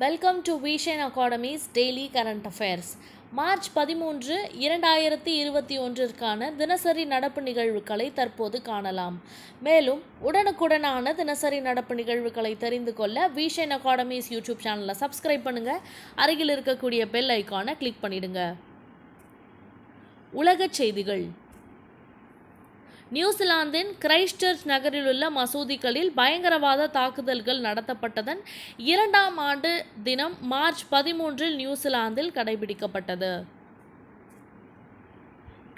welcome to Vision Academy's daily current affairs March பதிமூன்று இரண்டாயிரத்தி இருபத்தி ஒன்றிற்கான தினசரி நடப்பு நிகழ்வுகளை தற்போது காணலாம் மேலும் உடனுக்குடனான தினசரி நடப்பு நிகழ்வுகளை தெரிந்து கொள்ள விஷன் அகாடமிஸ் யூடியூப் சேனலை சப்ஸ்கிரைப் பண்ணுங்கள் அருகில் இருக்கக்கூடிய பெல் ஐக்கானை கிளிக் பண்ணிடுங்க உலகச் செய்திகள் நியூசிலாந்தின் கிரைஸ்டர்ச் நகரில் உள்ள மசூதிகளில் பயங்கரவாத தாக்குதல்கள் நடத்தப்பட்டதன் இரண்டாம் ஆண்டு தினம் மார்ச் பதிமூன்றில் நியூசிலாந்தில் கடைபிடிக்கப்பட்டது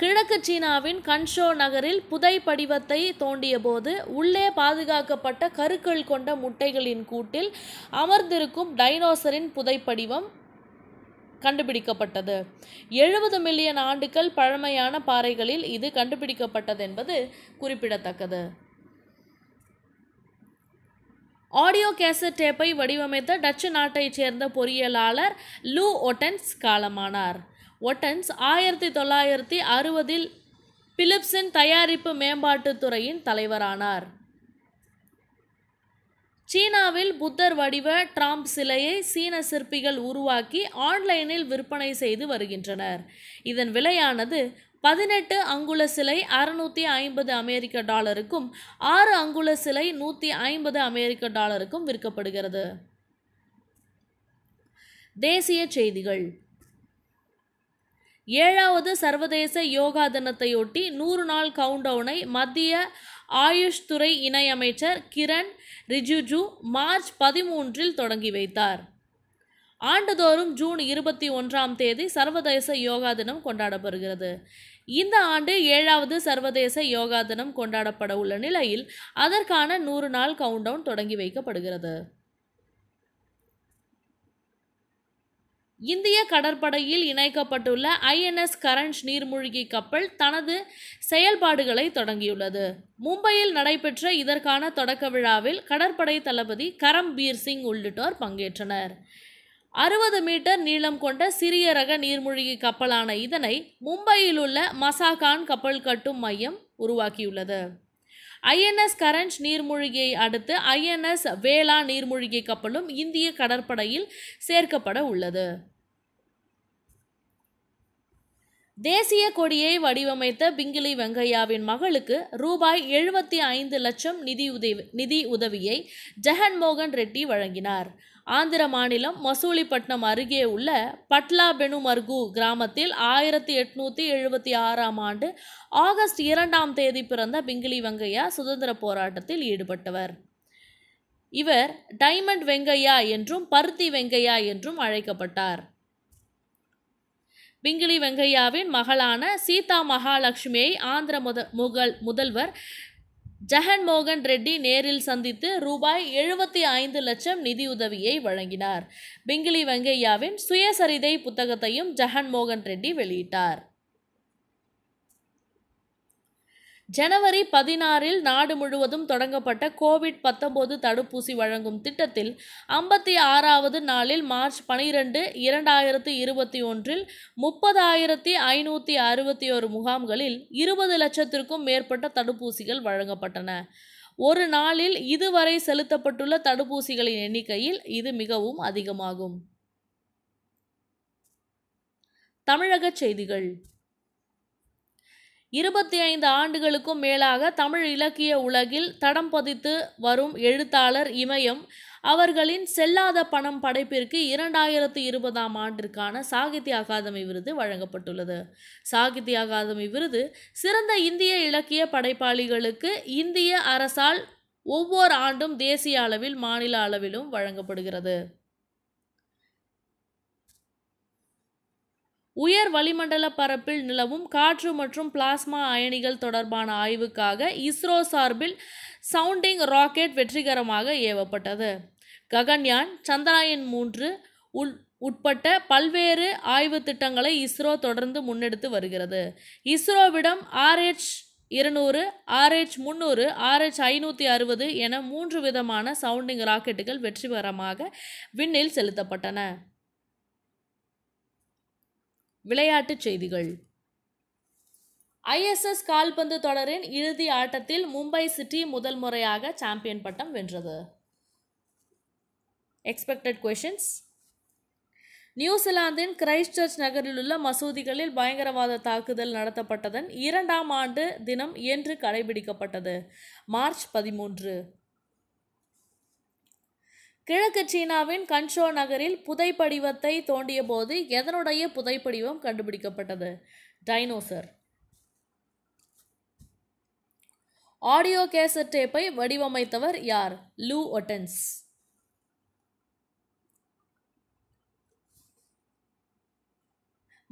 கிழக்கு சீனாவின் கன்ஷோ நகரில் புதை படிவத்தை தோண்டியபோது உள்ளே பாதுகாக்கப்பட்ட கருக்கள் கொண்ட முட்டைகளின் கூட்டில் அமர்ந்திருக்கும் டைனோசரின் புதைப்படிவம் கண்டுபிடிக்கப்பட்டது எழுபது மில்லியன் ஆண்டுகள் பழமையான பாறைகளில் இது கண்டுபிடிக்கப்பட்டது என்பது குறிப்பிடத்தக்கது ஆடியோ கேசட் டேப்பை வடிவமைத்த டச்சு நாட்டைச் சேர்ந்த பொறியியலாளர் லூ ஒட்டன்ஸ் காலமானார் ஒட்டன்ஸ் ஆயிரத்தி தொள்ளாயிரத்தி அறுபதில் பிலிப்ஸின் தயாரிப்பு மேம்பாட்டுத் துறையின் தலைவரானார் சீனாவில் புத்தர் வடிவ டிராம்ப் சிலையை சீன சிற்பிகள் உருவாக்கி ஆன்லைனில் விற்பனை செய்து வருகின்றனர் இதன் விலையானது பதினெட்டு அங்குல சிலை அறுநூற்றி ஐம்பது அமெரிக்க டாலருக்கும் ஆறு அங்குல சிலை நூற்றி ஐம்பது அமெரிக்க டாலருக்கும் விற்கப்படுகிறது தேசிய செய்திகள் ஏழாவது சர்வதேச யோகா தினத்தையொட்டி நூறு நாள் கவுண்டவுனை மத்திய ஆயுஷ் துறை இணையமைச்சர் கிரண் ரிஜிஜு மார்ச் பதிமூன்றில் தொடங்கி வைத்தார் ஆண்டுதோறும் ஜூன் இருபத்தி ஒன்றாம் தேதி சர்வதேச யோகா தினம் கொண்டாடப்படுகிறது இந்த ஆண்டு ஏழாவது சர்வதேச யோகா தினம் கொண்டாடப்பட உள்ள நிலையில் அதற்கான நூறு நாள் கவுண்டவுன் தொடங்கி வைக்கப்படுகிறது இந்திய கடற்படையில் இணைக்கப்பட்டுள்ள ஐஎன்எஸ் கரஞ்ச் நீர்மூழ்கி கப்பல் தனது செயல்பாடுகளை தொடங்கியுள்ளது மும்பையில் நடைபெற்ற இதற்கான தொடக்க விழாவில் கடற்படை தளபதி கரம்பீர் சிங் உள்ளிட்டோர் பங்கேற்றனர் அறுபது மீட்டர் நீளம் கொண்ட சிறிய ரக நீர்மூழ்கி கப்பலான இதனை மும்பையில் உள்ள மசாகான் கப்பல் கட்டும் மையம் உருவாக்கியுள்ளது ஐஎன்எஸ் கரஞ்ச் நீர்மூழ்கியை அடுத்து ஐஎன்எஸ் வேளா நீர்மூழ்கி கப்பலும் இந்திய கடற்படையில் சேர்க்கப்பட உள்ளது தேசிய கொடியை வடிவமைத்த பிங்கிலி வெங்கையாவின் மகளுக்கு ரூபாய் எழுபத்தி ஐந்து லட்சம் நிதி உதவி நிதி உதவியை ஜெகன்மோகன் ரெட்டி வழங்கினார் ஆந்திர மாநிலம் மசூலிப்பட்டினம் அருகே உள்ள பட்லா பெனுமர்கு கிராமத்தில் ஆயிரத்தி எட்நூற்றி எழுபத்தி ஆறாம் ஆண்டு ஆகஸ்ட் இரண்டாம் தேதி பிறந்த பிங்கிலி வெங்கையா சுதந்திர போராட்டத்தில் ஈடுபட்டவர் இவர் டைமண்ட் வெங்கையா என்றும் பருத்தி வெங்கையா என்றும் அழைக்கப்பட்டார் பிங்கிலி வெங்கையாவின் மகளான சீதா மகாலட்சுமியை ஆந்திர முத முகல் முதல்வர் ஜெகன்மோகன் ரெட்டி நேரில் சந்தித்து ரூபாய் எழுபத்தி ஐந்து லட்சம் நிதியுதவியை வழங்கினார் பிங்கிலி வெங்கையாவின் சுயசரிதை புத்தகத்தையும் ஜெகன்மோகன் ரெட்டி வெளியிட்டார் ஜனவரி பதினாறில் நாடு முழுவதும் தொடங்கப்பட்ட கோவிட் பத்தொன்பது தடுப்பூசி வழங்கும் திட்டத்தில் ஐம்பத்தி ஆறாவது நாளில் மார்ச் பனிரெண்டு இரண்டாயிரத்தி இருபத்தி ஒன்றில் முப்பதாயிரத்தி ஐநூற்றி அறுபத்தி ஒரு முகாம்களில் இருபது லட்சத்திற்கும் மேற்பட்ட தடுப்பூசிகள் வழங்கப்பட்டன ஒரு நாளில் இதுவரை செலுத்தப்பட்டுள்ள தடுப்பூசிகளின் எண்ணிக்கையில் இது மிகவும் அதிகமாகும் தமிழக செய்திகள் இருபத்தி ஐந்து ஆண்டுகளுக்கும் மேலாக தமிழ் இலக்கிய உலகில் தடம் பதித்து வரும் எழுத்தாளர் இமயம் அவர்களின் செல்லாத பணம் படைப்பிற்கு இரண்டாயிரத்து இருபதாம் ஆண்டிற்கான சாகித்ய அகாதமி விருது வழங்கப்பட்டுள்ளது சாகித்ய அகாதமி விருது சிறந்த இந்திய இலக்கிய படைப்பாளிகளுக்கு இந்திய அரசால் ஒவ்வொரு ஆண்டும் தேசிய அளவில் மாநில அளவிலும் வழங்கப்படுகிறது உயர் வளிமண்டல பரப்பில் நிலவும் காற்று மற்றும் பிளாஸ்மா அயனிகள் தொடர்பான ஆய்வுக்காக இஸ்ரோ சார்பில் சவுண்டிங் ராக்கெட் வெற்றிகரமாக ஏவப்பட்டது ககன்யான் சந்திராயன் மூன்று உள் உட்பட்ட பல்வேறு ஆய்வு திட்டங்களை இஸ்ரோ தொடர்ந்து முன்னெடுத்து வருகிறது இஸ்ரோவிடம் ஆர்ஹெச் இருநூறு ஆர்ஹெச் முந்நூறு ஆர்ஹெச் ஐநூற்றி அறுபது என மூன்று விதமான சவுண்டிங் ராக்கெட்டுகள் வெற்றிகரமாக விண்ணில் செலுத்தப்பட்டன விளையாட்டுச் செய்திகள் ஐஎஸ்எஸ் கால்பந்து தொடரின் இறுதி ஆட்டத்தில் மும்பை சிட்டி முதல் முறையாக சாம்பியன் பட்டம் வென்றது எக்ஸ்பெக்டட் கொஷின்ஸ் நியூசிலாந்தின் கிரைஸ்ட் சர்ச் நகரில் உள்ள மசூதிகளில் பயங்கரவாத தாக்குதல் நடத்தப்பட்டதன் இரண்டாம் ஆண்டு தினம் என்று கடைபிடிக்கப்பட்டது மார்ச் பதிமூன்று கிழக்கு சீனாவின் கன்ஷோ நகரில் புதைப்படிவத்தை தோண்டிய போது எதனுடைய புதைப்படிவம் கண்டுபிடிக்கப்பட்டது டைனோசர் ஆடியோ கேசட் டேப்பை வடிவமைத்தவர் யார் லூ ஒட்டன்ஸ்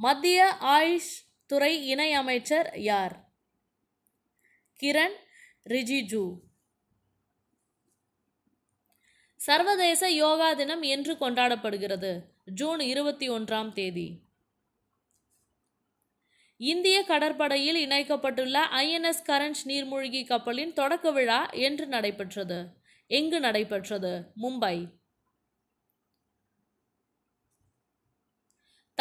மத்திய ஆயுஷ் துறை இணை அமைச்சர் யார் கிரண் ரிஜிஜூ சர்வதேச யோகா தினம் என்று கொண்டாடப்படுகிறது ஜூன் இருபத்தி ஒன்றாம் தேதி இந்திய கடற்படையில் இணைக்கப்பட்டுள்ள ஐஎன்எஸ் கரண்ட் நீர்மூழ்கி கப்பலின் தொடக்க விழா என்று நடைபெற்றது எங்கு நடைபெற்றது மும்பை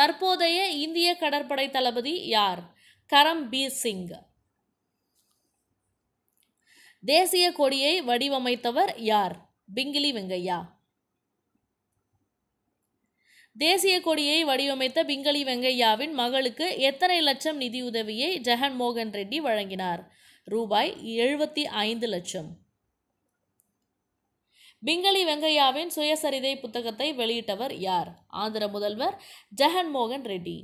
தற்போதைய இந்திய கடற்படை தளபதி யார் கரம்பீர் சிங் தேசிய கொடியை வடிவமைத்தவர் யார் பிங்கிலி வெங்கையா தேசிய கொடியை வடிவமைத்த பிங்களி வெங்கையாவின் மகளுக்கு எத்தனை லட்சம் நிதியுதவியை ஜெகன்மோகன் ரெட்டி வழங்கினார் ரூபாய் எழுபத்தி ஐந்து லட்சம் பிங்களி வெங்கையாவின் சுயசரிதை புத்தகத்தை வெளியிட்டவர் யார் ஆந்திர முதல்வர் ஜெகன்மோகன் ரெட்டி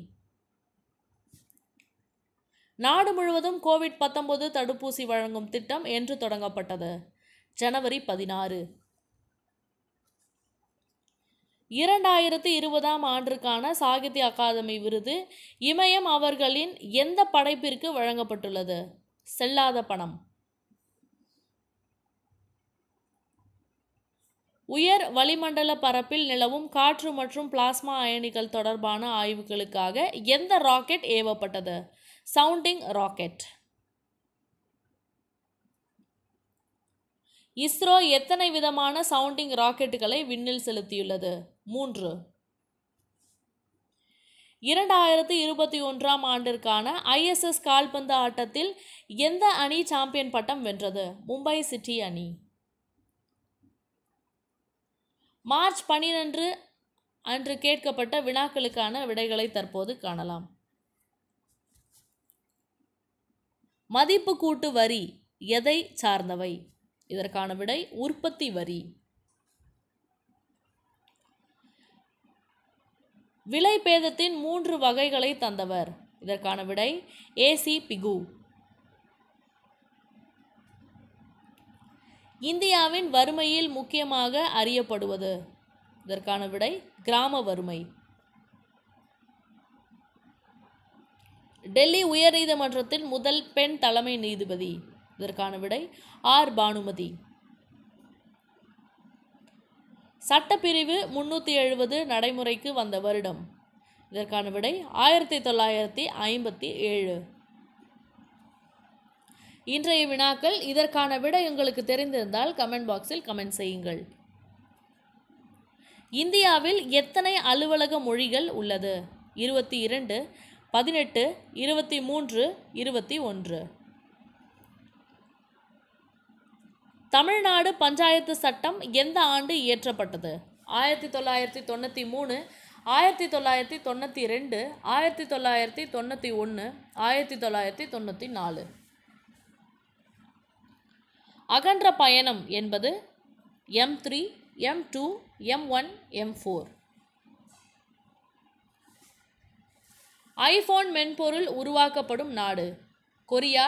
நாடு முழுவதும் கோவிட் பத்தொன்பது தடுப்பூசி வழங்கும் திட்டம் என்று தொடங்கப்பட்டது ஜனவரி பதினாறு இரண்டாயிரத்து இருபதாம் ஆண்டிற்கான சாகித்ய அகாதமி விருது இமயம் அவர்களின் எந்த படைப்பிற்கு வழங்கப்பட்டுள்ளது செல்லாத பணம் உயர் வளிமண்டல பரப்பில் நிலவும் காற்று மற்றும் பிளாஸ்மா அயனிகள் தொடர்பான ஆய்வுகளுக்காக எந்த ராக்கெட் ஏவப்பட்டது சவுண்டிங் ராக்கெட் இஸ்ரோ எத்தனை விதமான சவுண்டிங் ராக்கெட்டுகளை விண்ணில் செலுத்தியுள்ளது மூன்று இரண்டாயிரத்தி இருபத்தி ஒன்றாம் ஆண்டிற்கான ஐஎஸ்எஸ் கால்பந்து ஆட்டத்தில் எந்த அணி சாம்பியன் பட்டம் வென்றது மும்பை சிட்டி அணி மார்ச் பனிரெண்டு அன்று கேட்கப்பட்ட வினாக்களுக்கான விடைகளை தற்போது காணலாம் மதிப்பு கூட்டு வரி எதை சார்ந்தவை இதற்கான விடை உற்பத்தி வரி விலை பேதத்தின் மூன்று வகைகளை தந்தவர் இதற்கான விடை ஏசி பிகு இந்தியாவின் வறுமையில் முக்கியமாக அறியப்படுவது இதற்கான விடை கிராம வறுமை டெல்லி உயர்நீதிமன்றத்தின் முதல் பெண் தலைமை நீதிபதி இதற்கான விடை ஆர் பானுமதி சட்டப்பிரிவு முன்னூற்றி எழுபது நடைமுறைக்கு வந்த வருடம் இதற்கான விடை ஆயிரத்தி தொள்ளாயிரத்தி ஐம்பத்தி ஏழு இன்றைய வினாக்கள் இதற்கான விடை உங்களுக்கு தெரிந்திருந்தால் கமெண்ட் பாக்ஸில் கமெண்ட் செய்யுங்கள் இந்தியாவில் எத்தனை அலுவலக மொழிகள் உள்ளது இருபத்தி இரண்டு பதினெட்டு இருபத்தி மூன்று இருபத்தி ஒன்று தமிழ்நாடு பஞ்சாயத்து சட்டம் எந்த ஆண்டு இயற்றப்பட்டது ஆயிரத்தி தொள்ளாயிரத்தி தொண்ணூற்றி மூணு ஆயிரத்தி தொள்ளாயிரத்தி தொண்ணூற்றி ரெண்டு ஆயிரத்தி தொள்ளாயிரத்தி தொண்ணூற்றி ஒன்று ஆயிரத்தி தொள்ளாயிரத்தி தொண்ணூற்றி நாலு அகன்ற பயணம் என்பது M three M two M one M four iPhone மென்பொருள் உருவாக்கப்படும் நாடு கொரியா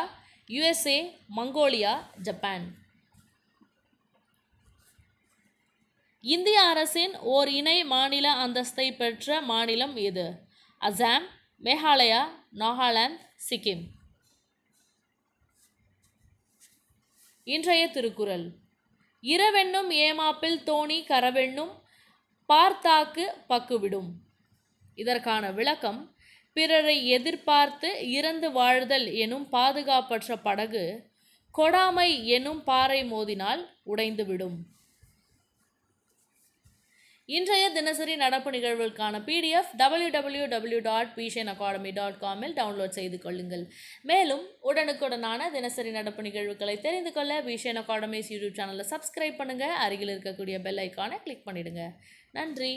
யுஎஸ்ஏ மங்கோலியா ஜப்பான் இந்திய அரசின் ஓர் இணை மாநில அந்தஸ்தை பெற்ற மாநிலம் இது அசாம் மேகாலயா நாகாலாந்து சிக்கிம் இன்றைய திருக்குறள் இரவென்னும் ஏமாப்பில் தோணி கரவென்னும் பார்த்தாக்கு பக்குவிடும் இதற்கான விளக்கம் பிறரை எதிர்பார்த்து இறந்து வாழ்தல் எனும் பாதுகாப்பற்ற படகு கொடாமை எனும் பாறை மோதினால் உடைந்துவிடும் இன்றைய தினசரி நடப்பு நிகழ்வுக்கான PDF W W W dot Vision Academy டாட் காமில் டவுன்லோட் செய்து கொள்ளுங்கள் மேலும் உடனுக்குடனான தினசரி நடப்பு நிகழ்வுகளை தெரிந்து கொள்ள பிஷன் அகாடமிஸ் யூடியூப் சேனலை சப்ஸ்கிரைப் பண்ணுங்கள் அருகில் இருக்கக்கூடிய பெல் ஐக்கானை கிளிக் பண்ணிவிடுங்க நன்றி